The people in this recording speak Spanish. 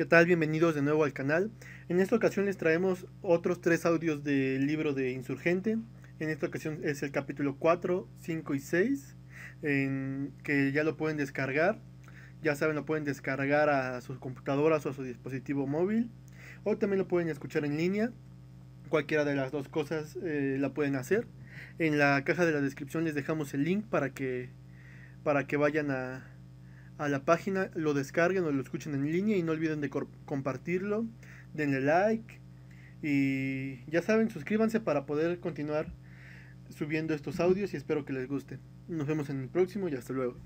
¿Qué tal? Bienvenidos de nuevo al canal. En esta ocasión les traemos otros tres audios del libro de Insurgente. En esta ocasión es el capítulo 4, 5 y 6, que ya lo pueden descargar. Ya saben, lo pueden descargar a sus computadoras o a su dispositivo móvil. O también lo pueden escuchar en línea. Cualquiera de las dos cosas eh, la pueden hacer. En la caja de la descripción les dejamos el link para que, para que vayan a, a la página, lo descarguen o lo escuchen en línea y no olviden de compartirlo, denle like y ya saben, suscríbanse para poder continuar subiendo estos audios y espero que les guste. Nos vemos en el próximo y hasta luego.